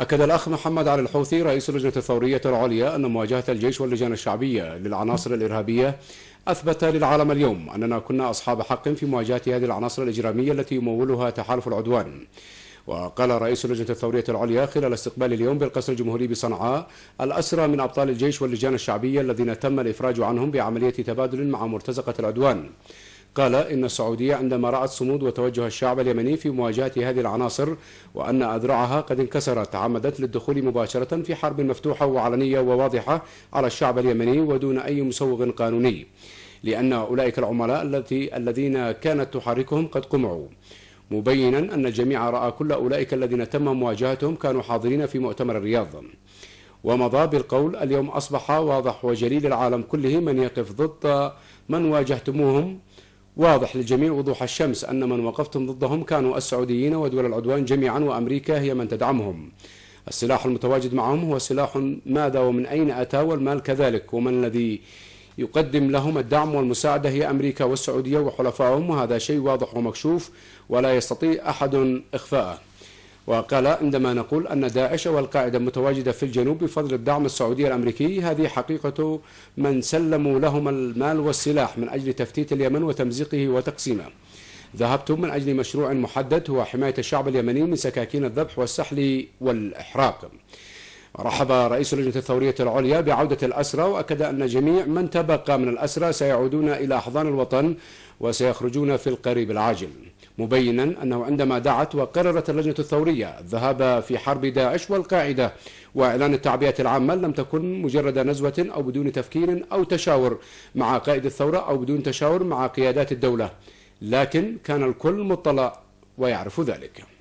أكد الأخ محمد علي الحوثي رئيس اللجنة الثورية العليا أن مواجهة الجيش واللجان الشعبية للعناصر الإرهابية أثبت للعالم اليوم أننا كنا أصحاب حق في مواجهة هذه العناصر الإجرامية التي يمولها تحالف العدوان وقال رئيس اللجنة الثورية العليا خلال استقبال اليوم بالقصر الجمهوري بصنعاء الأسرى من أبطال الجيش واللجان الشعبية الذين تم الإفراج عنهم بعملية تبادل مع مرتزقة العدوان قال إن السعودية عندما رأت صمود وتوجه الشعب اليمني في مواجهة هذه العناصر وأن أذرعها قد انكسرت عمدت للدخول مباشرة في حرب مفتوحة وعلنية وواضحة على الشعب اليمني ودون أي مسوغ قانوني لأن أولئك العملاء التي الذين كانت تحركهم قد قمعوا مبينا أن الجميع رأى كل أولئك الذين تم مواجهتهم كانوا حاضرين في مؤتمر الرياض ومضى بالقول اليوم أصبح واضح وجليل العالم كله من يقف ضد من واجهتموهم واضح للجميع وضوح الشمس أن من وقفتم ضدهم كانوا السعوديين ودول العدوان جميعا وأمريكا هي من تدعمهم السلاح المتواجد معهم هو سلاح ماذا ومن أين أتى والمال كذلك ومن الذي يقدم لهم الدعم والمساعدة هي أمريكا والسعودية وحلفائهم وهذا شيء واضح ومكشوف ولا يستطيع أحد إخفاءه وقال عندما نقول أن داعش والقاعدة متواجدة في الجنوب بفضل الدعم السعودي الأمريكي هذه حقيقة من سلموا لهم المال والسلاح من أجل تفتيت اليمن وتمزيقه وتقسيمه ذهبت من أجل مشروع محدد هو حماية الشعب اليمني من سكاكين الذبح والسحل والإحراق رحب رئيس لجنة الثورية العليا بعودة الأسرى وأكد أن جميع من تبقى من الأسرى سيعودون إلى أحضان الوطن وسيخرجون في القريب العاجل مبينا أنه عندما دعت وقررت اللجنة الثورية الذهاب في حرب داعش والقاعدة وإعلان التعبئة العامة لم تكن مجرد نزوة أو بدون تفكير أو تشاور مع قائد الثورة أو بدون تشاور مع قيادات الدولة لكن كان الكل مطلع ويعرف ذلك